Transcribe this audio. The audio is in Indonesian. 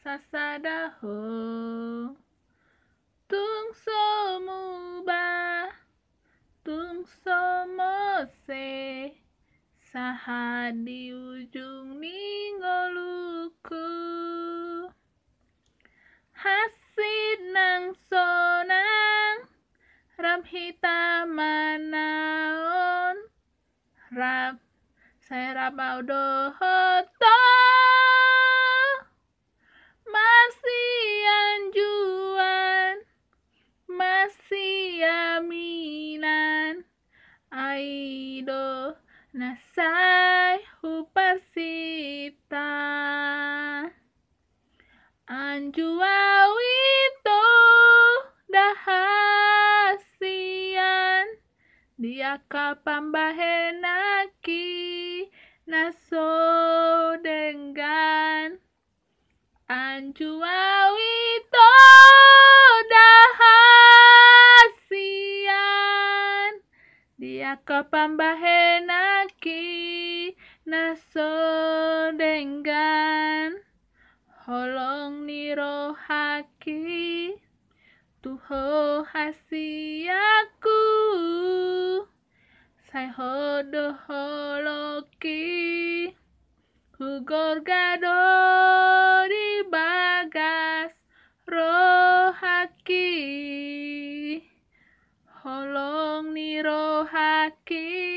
sasadaho tungso somu tungso mose somose saha di ujung ningoluku hasid nang sonang ram hitam manaon rap saya rabau dohot masih aminan aido nasai hupasita wito dahasian dia kapambahenaki naso dengan anjua. Nako pambahenaki naso dengan holong nirohaki tuho hasiaku sai hodo holoki hugor gado hockey